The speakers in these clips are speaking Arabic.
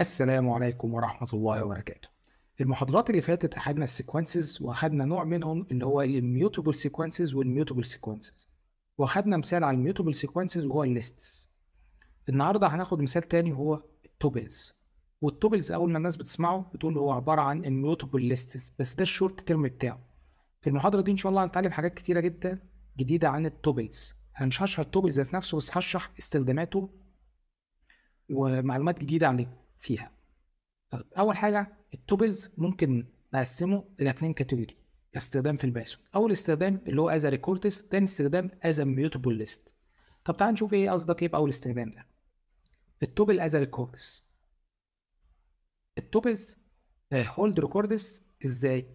السلام عليكم ورحمة الله وبركاته المحاضرات اللي فاتت أخدنا السيكونسز وأخدنا نوع منهم اللي هو الميوتبل سيكونسز والميوتبل سيكونسز وأخدنا مثال على الميوتبل سيكونسز وهو الليستس النهاردة هناخد مثال تاني هو التوبلز والتوبلز أول ما الناس بتسمعه بتقول هو عبارة عن الميوتبل ليستس بس ده الشورت تيرم بتاعه في المحاضرة دي إن شاء الله هنتعلم حاجات كتيرة جدا جديدة عن التوبلز أنا مش هشرح التوبلز ذات نفسه بس هشرح استخداماته ومعلومات جديدة عليه فيها طيب اول حاجه التوبلز ممكن نقسمه الى اثنين كاتيجوري كاستخدام في البايثون اول استخدام اللي هو از ريكورتس تاني استخدام از ميوتبل ليست طب تعال نشوف ايه قصدك ايه باول استخدام ده التوبل از ريكوردز التوبلز هولد آه، ريكوردز ازاي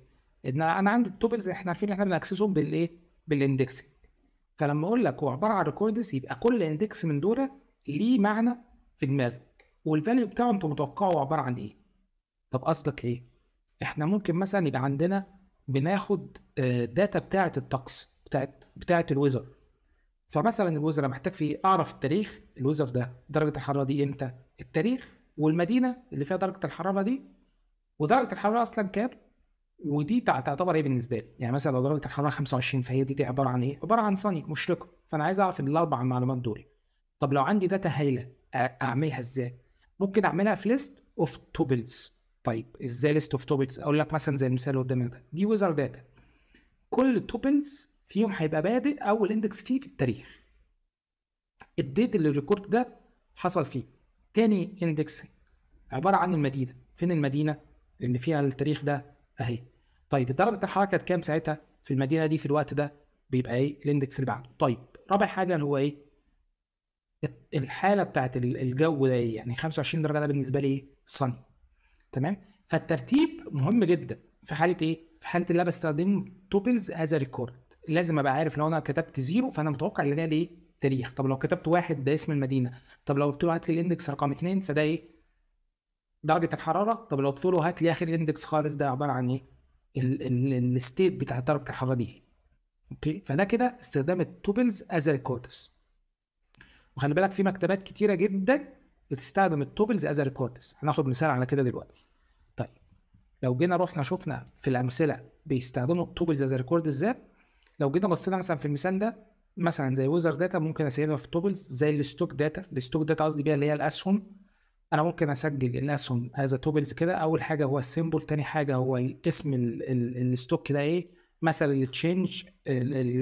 ان انا عندي التوبلز احنا عارفين ان احنا بنكسسهم بالايه بالاندكس فلما اقول لك هو عباره عن ريكوردز يبقى كل اندكس من دول ليه معنى في دماغي والفاليو بتاعه انتوا متوقعه عباره عن ايه طب قصدك ايه احنا ممكن مثلا يبقى عندنا بناخد داتا آه، بتاعه الطقس بتاعت بتاعه الويزر فمثلا الويزر محتاج فيه اعرف التاريخ الويزر ده درجه الحراره دي امتى التاريخ والمدينه اللي فيها درجه الحراره دي ودرجه الحراره اصلا كام ودي تعتبر ايه بالنسبه لي؟ يعني مثلا لو درجه الحراره 25 فهي دي, دي عباره عن ايه؟ عباره عن صني مشرقه فانا عايز اعرف الاربع معلومات دول. طب لو عندي داتا هايله اعملها ازاي؟ ممكن اعملها في ليست اوف توبلز طيب ازاي ليست اوف توبلز اقول لك مثلا زي المثال اللي قدامك ده دي ويزر داتا كل توبلز فيهم هيبقى بادئ اول اندكس فيه في التاريخ الديت اللي الريكورد ده حصل فيه تاني اندكس عباره عن المدينه فين المدينه اللي فيها التاريخ ده اهي طيب درجه الحراره كانت كام ساعتها في المدينه دي في الوقت ده بيبقى ايه الاندكس اللي بعده طيب رابع حاجه اللي هو ايه الحاله بتاعت الجو ده ايه يعني 25 درجه ده بالنسبه لي ايه صني تمام فالترتيب مهم جدا في حاله ايه في حاله اللي انا بستخدم توبلز از ريكورد لازم ابقى عارف لو انا كتبت زيرو فانا متوقع ان ده ليه تاريخ طب لو كتبت واحد ده اسم المدينه طب لو قلت له هات لي الاندكس رقم اثنين فده ايه درجه الحراره طب لو قلت له هات لي اخر اندكس خالص ده عباره عن ايه الستيت بتاع درجه الحراره دي اوكي فده كده استخدام التوبلز از ريكوردز وخلي بالك في مكتبات كتيره جدا بتستخدم التوبلز از ريكوردز هناخد مثال على كده دلوقتي طيب لو جينا رحنا شفنا في الامثله بيستخدموا التوبلز از ريكورد ازاي لو جينا بصينا مثلا في المثال ده مثلا زي ويزر داتا ممكن اسيبها في توبلز زي الستوك داتا الستوك داتا قصدي بيها اللي هي الاسهم انا ممكن اسجل الاسهم از توبلز كده اول حاجه هو السيمبل تاني حاجه هو اسم الستوك ده ايه مثلا التشينج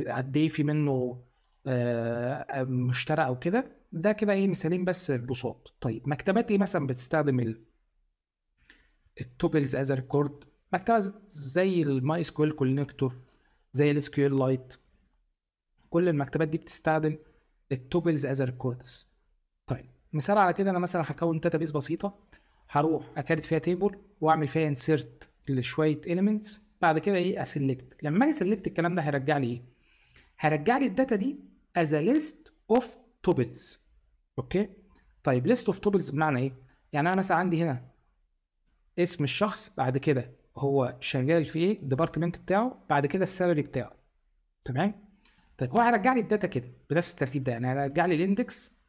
قد ايه في منه آه، مشترى او كده ده كده ايه مثالين بس البساط طيب مكتبات ايه مثلا بتستخدم التوبلز از ريكورد مكتبه زي الماي اس كويل كونكتور زي الاس كيو لايت كل المكتبات دي بتستخدم التوبلز از ريكوردز طيب مثال على كده انا مثلا هكون بيس بسيطه هروح اكاد فيها تيبل واعمل فيها انسيرت لشويه اليمنتس بعد كده ايه اسلكت لما اجي اسلكت الكلام ده هيرجع لي ايه هيرجع لي الداتا دي as a list of tuples اوكي طيب list of tuples بمعنى ايه يعني انا مثلا عندي هنا اسم الشخص بعد كده هو شغال في ايه الديبارتمنت بتاعه بعد كده السالري بتاعه تمام طيب هو هيرجع لي الداتا كده بنفس الترتيب ده يعني هيرجع لي الاندكس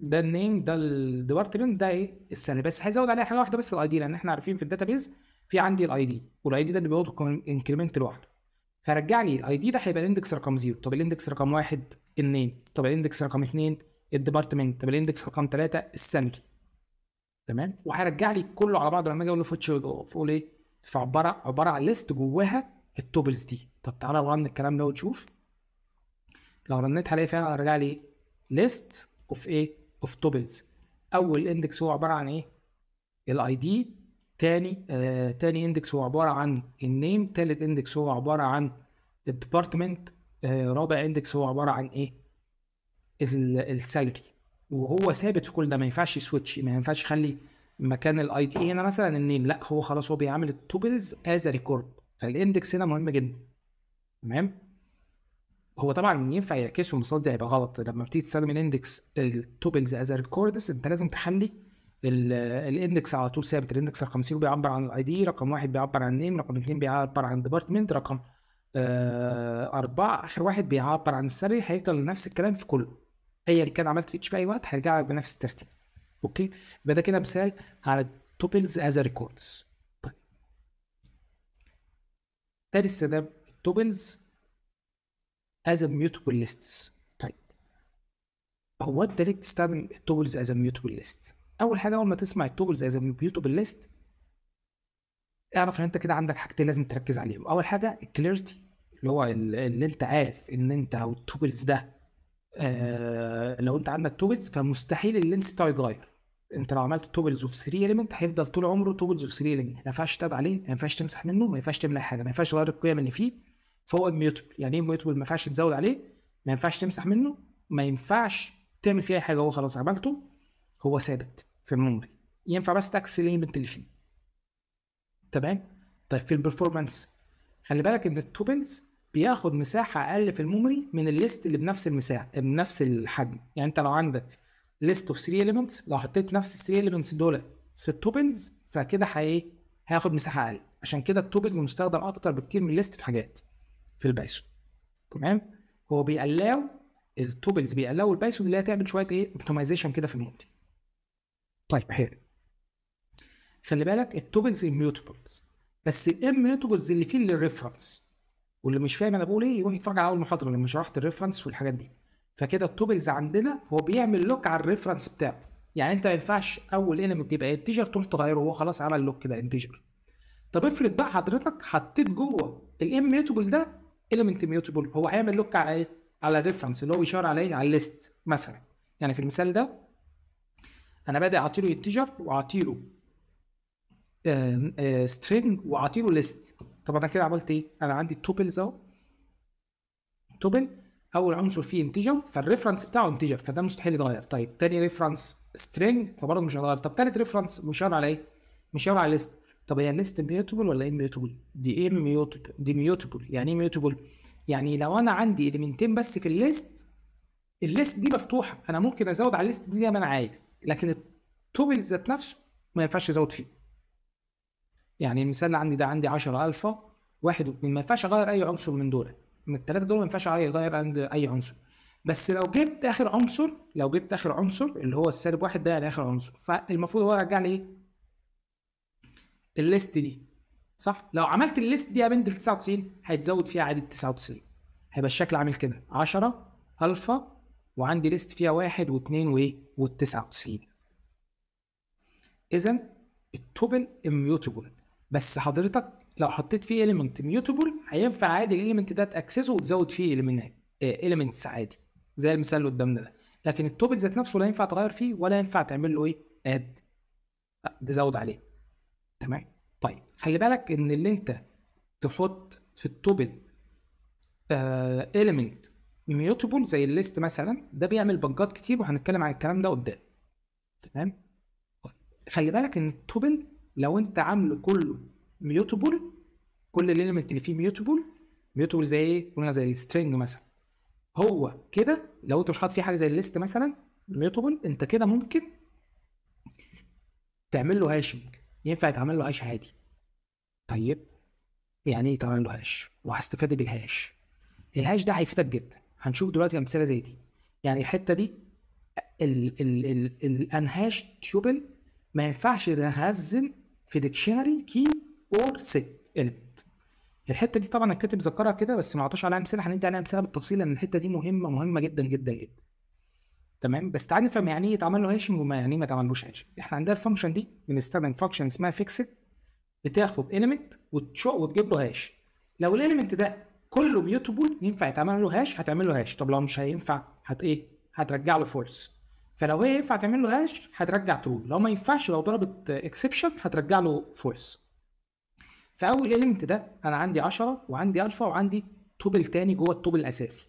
ده النيم ده الديبارتمنت ده ايه السنه بس هيزود عليها حاجه واحده بس الاي دي لان احنا عارفين في الداتا بيز في عندي الاي دي والاي دي ده اللي بياخد انكريمنت لوحده فرجع لي الاي دي ده هيبقى الاندكس رقم 0 طب الاندكس رقم 1 النيم طب الاندكس رقم اثنين الديبارتمنت طب الاندكس رقم ثلاثه السنتر تمام وهيرجع لي كله على بعضه لما اجي اقول له فوتش فوق ايه فعباره عباره عن ليست جواها التوبلز دي طب تعالى رن الكلام ده وتشوف لو رنيت هلاقي فعلا رجع لي ليست اوف ايه اوف توبلز اول اندكس هو عباره عن ايه الاي دي تاني آه تاني اندكس هو عباره عن النيم تالت اندكس هو عباره عن الديبارتمنت آه، رابع اندكس هو عباره عن ايه السالري وهو ثابت في كل ده ما ينفعش سويتش ما ينفعش يخلي مكان الاي دي هنا مثلا النيم لا هو خلاص هو بيعمل التوبلز از ريكورد فالاندكس هنا مهم جدا تمام هو طبعا ينفع يعكسه المصادر ده هيبقى غلط لما بتيجي تستخدم الاندكس التوبلز از ريكوردز انت لازم تخلي الاندكس على طول ثابت الاندكس رقم 0 بيعبر عن الاي دي رقم واحد بيعبر عن نيم رقم اثنين بيعبر عن ديبارتمنت رقم آه، أربعة آخر واحد بيعبر عن السري هيفضل نفس الكلام في كله أيا كان عملت ريتش في أي وقت هيرجع لك بنفس الترتيب أوكي يبقى ده كده مثال على توبلز أز ريكوردز طيب تاني استخدام التوبلز أز ميوتبل ليستس طيب هو أنت ليه بتستخدم التوبلز أز ميوتبل ليست؟ أول حاجة أول ما تسمع التوبلز أز ميوتبل ليست اعرف ان انت كده عندك حاجتين لازم تركز عليهم اول حاجه الكليرتي اللي هو اللي انت عارف ان انت لو التوبلز ده آه لو انت عندك توبلز فمستحيل اللينس بتاعه يتغير انت لو عملت توبلز اوف 3 اليمنت هيفضل طول عمره توبلز اوف 3 اليمنت ما ينفعش تاب عليه ما ينفعش تمسح منه ما ينفعش تملى حاجه ما ينفعش تغير القيم اللي فيه فهو اميوتبل يعني ايه اميوتبل ما ينفعش تزود عليه ما ينفعش تمسح منه ما ينفعش تعمل فيه اي حاجه هو خلاص عملته هو ثابت في الميموري ينفع بس تاكس الاليمنت اللي فيه تمام طيب في البرفورمانس خلي بالك ان التوبنز بياخد مساحه اقل في الميموري من الليست اللي بنفس المساحه بنفس الحجم يعني انت لو عندك ليست اوف 3 اليمنتس لو حطيت نفس ال 3 اليمنتس دول في التوبنز فكده هي إيه؟ هياخد مساحه اقل عشان كده التوبنز مستخدم اكتر بكتير من الليست في حاجات في البايثون تمام هو بيقلاو التوبلز بيقلوا البايثون اللي هي تعمل شويه ايه اوبتمايزيشن كده في الموديل طيب حلو خلي بالك التوبلز اميوتبلز بس الام نتورز اللي فيه الريفرنس واللي مش فاهم انا بقول ايه يروح يتفرج على اول محاضره لما شرحت الريفرنس والحاجات دي فكده التوبلز عندنا هو بيعمل لوك على الريفرنس بتاعه يعني انت ما ينفعش اول انمي تبقى انتجر تروح تغيره هو خلاص عمل لوك كده انتجر طب افرض بقى حضرتك حطيت جوه الام ميوتبل ده element ميوتبل هو هيعمل لوك على ايه؟ على الريفرنس اللي هو بيشاور عليه على الليست إيه؟ مثلا يعني في المثال ده انا بادئ اعطيله انتجر واعطيله سترينج واعطي له ليست طب انا كده عملت ايه؟ انا عندي التوبلز اهو توبل اول عنصر فيه انتجر فالريفرنس بتاعه انتجر فده مستحيل يتغير طيب تاني ريفرنس سترينج فبرضه مش هيتغير طب تالت ريفرنس مشاور على ايه؟ مشاور على ليست طب هي ليست ميوتبل ولا ميوتبل؟ دي ايه ميوتبل؟ دي ميوتبل يعني ايه ميوتبل؟ يعني لو انا عندي المنتين بس في الليست الليست دي مفتوحه انا ممكن ازود على الليست دي زي ما انا عايز لكن التوبل ذات نفسه ما ينفعش ازود فيه يعني المثال اللي عندي ده عندي 10 الفا واحد واثنين ما ينفعش اغير اي عنصر من دول من الثلاثه دول ما ينفعش اغير اي عنصر بس لو جبت اخر عنصر لو جبت اخر عنصر اللي هو السالب واحد ده يعني اخر عنصر فالمفروض هو يرجع لي ايه الليست دي صح لو عملت الليست دي يا بنت 99 هيتزود فيها عدد 99 هيبقى الشكل عامل كده 10 الفا وعندي ليست فيها واحد واثنين وايه وال 99 اذا التوبل اميوتبل بس حضرتك لو حطيت فيه ايليمنت ميوتبل هينفع عادي الاليمنت ده تاكسسه وتزود فيه ايليمنت ايليمنتس آه، عادي زي المثال اللي قدامنا ده لكن التوبل ذات نفسه لا ينفع تغير فيه ولا ينفع تعمل له ايه اد تزود عليه تمام طيب خلي بالك ان اللي انت تحط في التوبل ايليمنت ميوتبل زي الليست مثلا ده بيعمل بجات كتير وهنتكلم عن الكلام ده قدام تمام طيب، خلي بالك ان التوبل لو انت عامله كله ميوتبل كل الاليمنت اللي فيه ميوتبل ميوتبل زي ايه؟ قلنا زي السترنج مثلا هو كده لو انت مش حاطط فيه حاجه زي الليست مثلا ميوتبل انت كده ممكن تعمل له هاشنج ينفع يتعمل له هاش عادي طيب يعني ايه يتعمل له هاش وهستفاد إيه بالهاش الهاش ده هيفيدك جدا هنشوف دلوقتي امثله زي دي يعني الحته دي ال ال ال الانهاش تيوبل ما ينفعش تخزن في ديكشنري كي اور ست انت الحته دي طبعا الكاتب ذكرها كده بس ما اعطاش عليها امثله هندي عليها امثله بالتفصيل لان الحته دي مهمه مهمه جدا جدا جدا تمام بس تعالى نفهم يعني ايه اتعمل له هاشنج وما يعني إيه ما اتعملوش هاشنج احنا عندنا الفانكشن دي بنستخدم فانكشن اسمها فيكسد بتاخد وتشق وتجيب له هاش لو الاليمنت ده كله ميوتبل ينفع يتعمل له هاش هتعمل له هاش طب لو مش هينفع هت ايه هترجع له فولس فلو هي ينفع تعمل له هاش هترجع ترو لو ما ينفعش لو ضربت اكسبشن هترجع له فورس فاول اليمنت ده انا عندي 10 وعندي الفا وعندي توبل تاني جوه التوبل الاساسي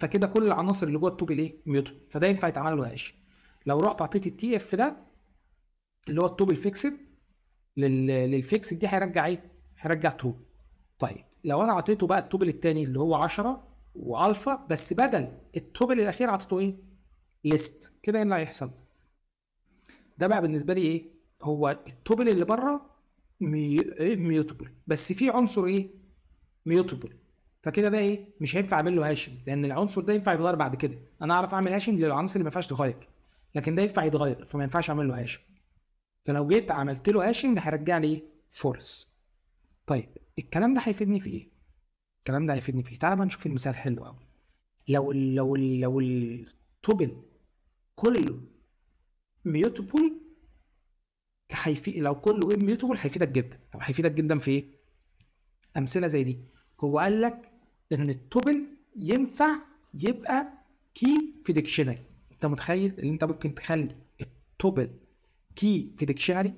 فكده كل العناصر اللي جوه التوبل ايه ميوت فده ينفع يتعمل له هاش لو رحت اعطيت التي اف ده اللي هو التوبل فيكسد للفيكس دي هيرجع ايه هيرجع ترو طيب لو انا اعطيته بقى التوبل التاني اللي هو 10 والفا بس بدل التوبل الاخير اعطيته ايه ليست كده ايه اللي هيحصل ده بقى بالنسبه لي ايه هو التوبل اللي بره ميوتبل إيه؟ بس في عنصر ايه ميوتبل فكده ده ايه مش هينفع اعمل له هاشم لان العنصر ده ينفع يتغير بعد كده انا اعرف اعمل هاشم للعناصر اللي ما ينفعش تتغير لكن ده ينفع يتغير فما ينفعش اعمل له هاشم فلو جيت عملت له هاشم ده هيرجع لي فورس طيب الكلام ده هيفيدني في ايه الكلام ده هيفيدني في ايه تعال بقى نشوف المثال حلو قوي لو لو لو التوبل كله ميوتبل هيفيد لو كله ايه ميوتبل هيفيدك جدا طب هيفيدك جدا في ايه؟ امثله زي دي هو قال لك ان التوبل ينفع يبقى كي في ديكشنري انت متخيل ان انت ممكن تخلي التوبل كي في ديكشنري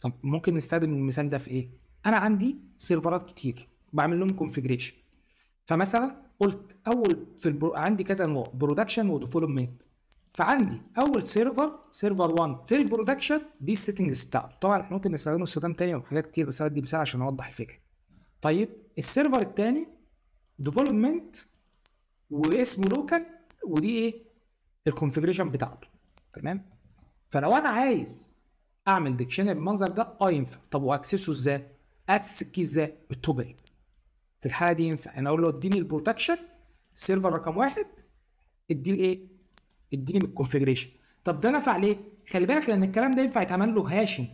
طب ممكن نستخدم المثال ده في ايه انا عندي سيرفرات كتير بعمل لهم كونفيجريشن فمثلا قلت اول في البرو... عندي كذا انواع برودكشن وديفلوبمنت فعندي اول سيرفر سيرفر 1 في البرودكشن دي السيتنجز بتاعته طبعا احنا ممكن نستخدمه استخدام تاني وحاجات كتير بس هدي مثال عشان اوضح الفكره طيب السيرفر التاني ديفلوبمنت واسمه لوكال ودي ايه الكونفجريشن بتاعته تمام فلو انا عايز اعمل ديكشنري بالمنظر ده اه ينفع طب واكسسه ازاي اكسس الكي ازاي بالتوبل في الحاله دي ينفع انا يعني اقول له اديني البروتكشن سيرفر رقم واحد اديني ايه؟ اديني من الكونفجريشن طب ده نفع ليه؟ خلي بالك لان الكلام ده ينفع يتعمل له هاشنج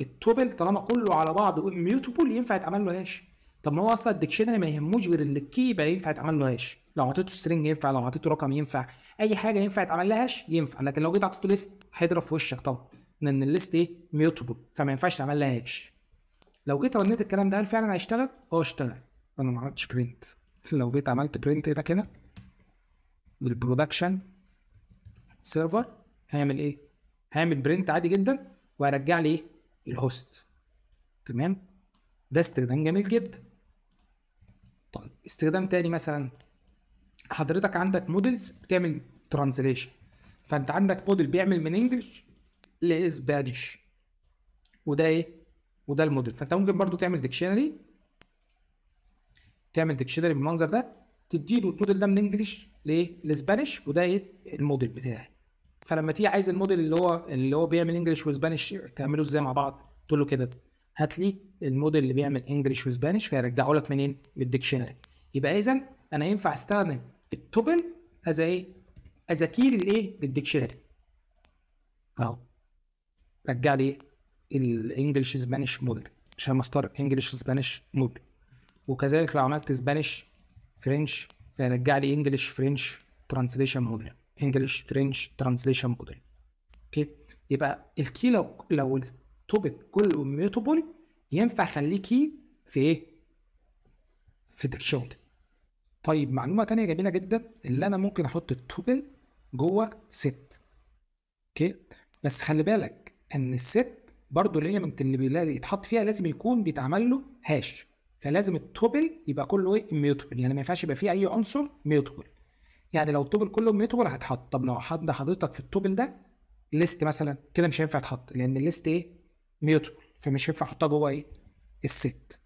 التوبل طالما كله على بعضه ميوتبل ينفع يتعمل له هاش طب ما هو اصلا الديكشنري ما يهموش غير الكي يبقى ينفع يتعمل له هاش لو حطيته سترينج ينفع لو حطيته رقم ينفع اي حاجه ينفع يتعمل لها هاش ينفع لكن لو جيت حطيته ليست هيضرب في وشك طبعا لان الليست ايه ميوتبل فما ينفعش تعمل لها هاش لو جيت رنيت الكلام ده هل فعلا هيشتغل؟ اه اشتغل انا ما عملتش برنت لو جيت عملت برنت ده كده بالبرودكشن سيرفر هيعمل ايه؟ هيعمل برنت عادي جدا وهرجع لي ايه؟ الهوست تمام؟ ده استخدام جميل جدا طيب استخدام تاني مثلا حضرتك عندك موديلز بتعمل ترانزليشن فانت عندك موديل بيعمل من انجلش لاسبانيش وده ايه وده الموديل فانت ممكن برضو تعمل ديكشنري تعمل ديكشنري بالمنظر ده تديله الموديل ده من انجلش ليه لسبانش وده ايه الموديل بتاعي فلما تيجي عايز الموديل اللي هو اللي هو بيعمل انجلش وسبانش تعمله ازاي مع بعض تقول له كده هات لي الموديل اللي بيعمل انجلش وسبانش فيرجعه لك منين من الديكشنري يبقى اذا انا ينفع استخدم التوبل از ايه از كي للايه للديكشنري اهو رجع لي الانجلش سبانيش موديل عشان مختار انجلش سبانيش موديل وكذلك لو عملت سبانيش فرنش فيرجع لي انجلش فرنش ترانسليشن موديل انجلش فرنش ترانسليشن موديل اوكي يبقى الكي لو لو التوبيك كل ميوتبل ينفع اخليه كي في ايه في الدكشنري طيب معلومه تانية جميله جدا اللي انا ممكن احط التوبل جوه ست اوكي بس خلي بالك ان الست برضه الاليمنت اللي بيتحط فيها لازم يكون بيتعمل له هاش فلازم التوبل يبقى كله ايه ميوتبل يعني ما ينفعش يبقى فيه اي عنصر ميوتبل يعني لو التوبل كله ميوتبل هيتحط طب لو حد حضرتك في التوبل ده ليست مثلا كده مش هينفع يتحط لان الليست ايه ميوتبل فمش هينفع احطها جوه ايه الست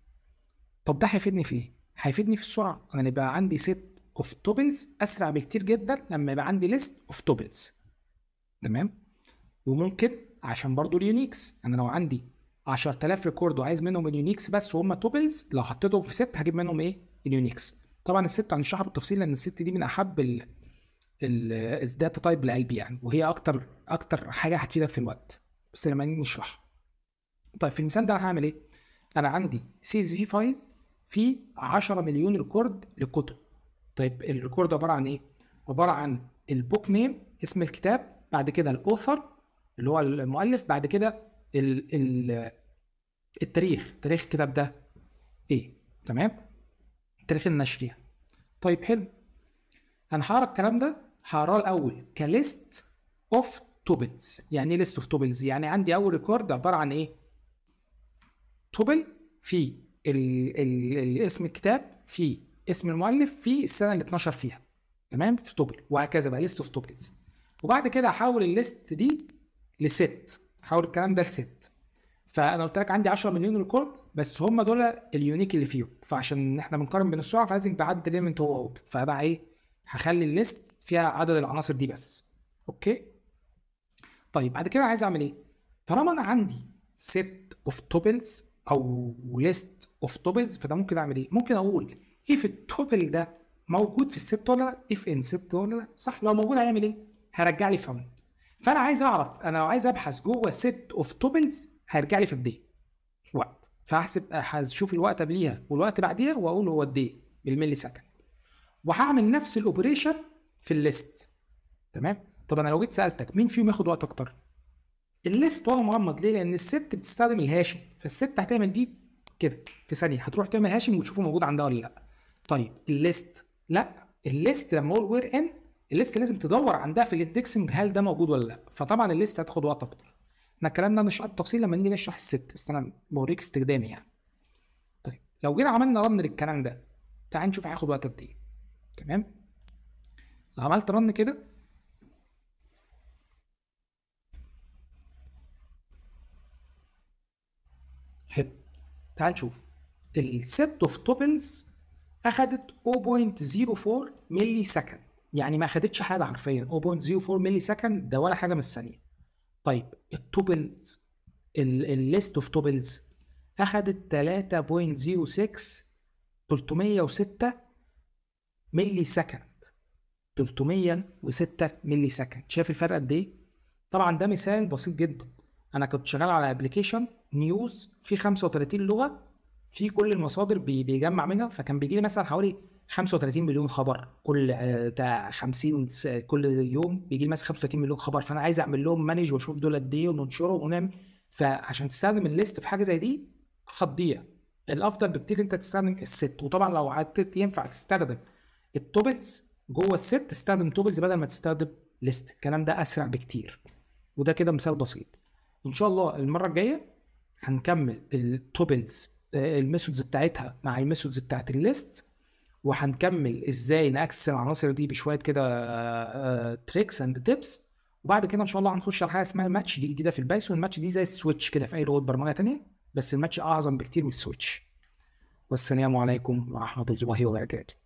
طب ده هيفيدني في ايه هيفيدني في السرعه انا يبقى عندي ست اوف توبلز اسرع بكتير جدا لما يبقى عندي ليست اوف توبلز تمام وممكن عشان برضه اليونيكس انا يعني لو عندي 10000 ريكورد وعايز منهم اليونيكس بس وهم توبلز لو حطيتهم في ست هجيب منهم ايه اليونيكس طبعا الست هنشرحها بالتفصيل لان الست دي من احب ال الداتا تايب لقلبي يعني وهي اكتر اكتر حاجه هتفيدك في الوقت بس لما نشرحها طيب في المثال ده انا هعمل ايه انا عندي سي اس في فايل فيه 10 مليون ريكورد للكتب طيب الريكورد عباره عن ايه عباره عن البوك نيم اسم الكتاب بعد كده الاوثر اللي هو المؤلف بعد كده ال ال التاريخ تاريخ الكتاب ده ايه تمام تاريخ النشريه يعني. طيب حلو انا هقرا الكلام ده هقراه الاول كليست اوف توبلز يعني ايه ليست اوف توبلز يعني عندي اول ريكورد عباره عن ايه توبل في ال ال ال اسم الكتاب في اسم المؤلف في السنه اللي اتنشر فيها تمام في توبل وهكذا بقى ليست اوف توبلز وبعد كده هحول الليست دي لست حول الكلام ده لست فانا قلت لك عندي 10 مليون ريكورد بس هم دول اليونيك اللي فيهم فعشان احنا بنقارن بين السرعه فلازم يبقى عدد هو هو فانا ايه هخلي الليست فيها عدد العناصر دي بس اوكي طيب بعد كده عايز اعمل ايه طالما انا عندي ست اوف توبلز او ليست اوف توبلز فده ممكن اعمل ايه ممكن اقول ايه في التوبل ده موجود في الست ولا لا if ان ست ولا لا صح لو موجود هيعمل ايه هرجع لي فاوند فانا عايز اعرف انا لو عايز ابحث جوه سيت اوف توبلز هيرجع لي في قد ايه وقت فهحسب هشوف الوقت قبليها والوقت بعديها واقول هو قد ايه بالملي سكند وهعمل نفس الاوبريشن في الليست تمام طب انا لو جيت سالتك مين فيهم ياخد وقت اكتر الليست وانا مغمض ليه لان الست بتستخدم الهاشم فالست هتعمل دي كده في ثانيه هتروح تعمل هاشم وتشوفه موجود عندها ولا لا طيب الليست لا الليست لما اقول وير ان الليست لازم تدور عندها في الاندكسنج هل ده موجود ولا لا فطبعا الليست هتاخد وقت اكتر احنا الكلام ده نشرح بالتفصيل لما نيجي نشرح الست بس انا بوريك استخدامي يعني طيب لو جينا عملنا رن للكلام ده تعال نشوف هياخد وقت قد ايه تمام لو عملت رن كده حلو تعال نشوف الست اوف توبلز اخدت 0.04 ملي سكند يعني ما خدتش حاجه حرفيا 0.04 ملي سكند ده ولا حاجه من الثانيه طيب التوبلز الليست اوف توبلز اخدت 3.06 306 ملي سكند 306 ملي سكند شايف الفرق قد ايه طبعا ده مثال بسيط جدا انا كنت شغال على ابلكيشن نيوز فيه 35 لغه في كل المصادر بيجمع منها فكان بيجي لي مثلا حوالي 35 مليون خبر كل آه، بتاع 50 كل يوم بيجي لي مثلا 35 مليون خبر فانا عايز اعمل لهم مانج واشوف دول قد ايه وننشرهم ونعمل فعشان تستخدم الليست في حاجه زي دي هتضيع الافضل بكتير انت تستخدم الست وطبعا لو قعدت ينفع تستخدم التوبلز جوه الست تستخدم توبلز بدل ما تستخدم ليست الكلام ده اسرع بكتير وده كده مثال بسيط ان شاء الله المره الجايه هنكمل التوبلز آه، الميثودز بتاعتها مع الميثودز بتاعت الليست وهنكمل ازاي ناكسس العناصر دي بشويه كده تريكس اند تيبس وبعد كده ان شاء الله هنخش على حاجه اسمها الماتش دي جديده في البايثون الماتش دي زي السويتش كده في اي لغه برمجه ثانيه بس الماتش اعظم بكتير من السويتش والسلام عليكم ورحمه الله وبركاته